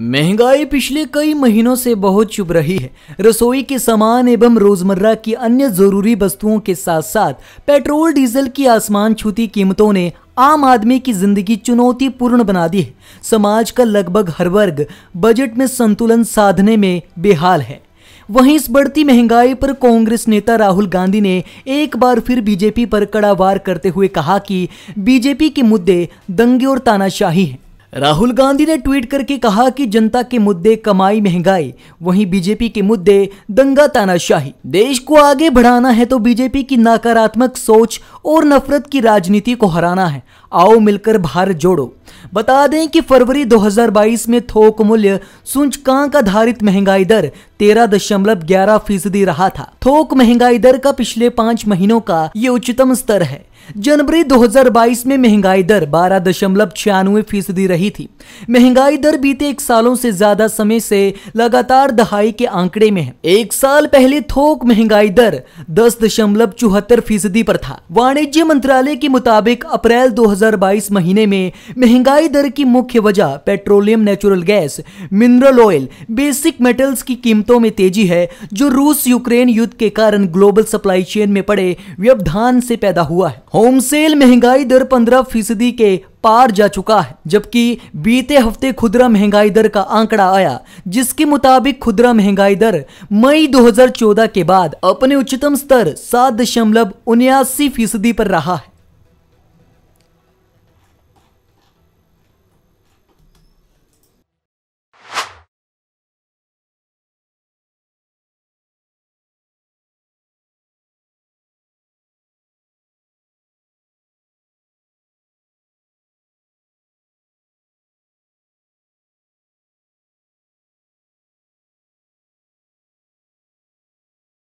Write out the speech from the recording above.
महंगाई पिछले कई महीनों से बहुत चुभ रही है रसोई के सामान एवं रोजमर्रा की अन्य जरूरी वस्तुओं के साथ साथ पेट्रोल डीजल की आसमान छूती कीमतों ने आम आदमी की जिंदगी चुनौतीपूर्ण बना दी है समाज का लगभग हर वर्ग बजट में संतुलन साधने में बेहाल है वहीं इस बढ़ती महंगाई पर कांग्रेस नेता राहुल गांधी ने एक बार फिर बीजेपी पर कड़ा वार करते हुए कहा कि बीजेपी के मुद्दे दंगे और तानाशाही हैं राहुल गांधी ने ट्वीट करके कहा कि जनता के मुद्दे कमाई महंगाई वहीं बीजेपी के मुद्दे दंगा तानाशाही देश को आगे बढ़ाना है तो बीजेपी की नकारात्मक सोच और नफरत की राजनीति को हराना है आओ मिलकर भारत जोड़ो बता दें कि फरवरी 2022 में थोक मूल्य सूचकांक आधारित महंगाई दर तेरह दशमलव ग्यारह फीसदी रहा था थोक महंगाई दर का पिछले पांच महीनों का ये उच्चतम स्तर है जनवरी 2022 में महंगाई दर बारह दशमलव छियानवे फीसदी रही थी महंगाई दर बीते एक सालों से ज्यादा समय से लगातार दहाई के आंकड़े में है एक साल पहले थोक महंगाई दर दस दशमलव चौहत्तर फीसदी पर था वाणिज्य मंत्रालय के मुताबिक अप्रैल 2022 महीने में महंगाई महंगाई दर की मुख्य वजह petroleum natural gas mineral oil basic metals की कीमतों में तेजी है जो रूस यूक्रेन युद्ध के कारण ग्लोबल सप्लाई चेन में पड़े व्यवधान से पैदा हुआ है होम सेल महंगाई दर पंद्रह फीसदी के पार जा चुका है जबकि बीते हफ्ते खुदरा महंगाई दर का आंकड़ा आया जिसके मुताबिक खुदरा महंगाई दर मई 2014 के बाद अपने उच्चतम स्तर सात दशमलव उन्यासी फीसदी पर रहा है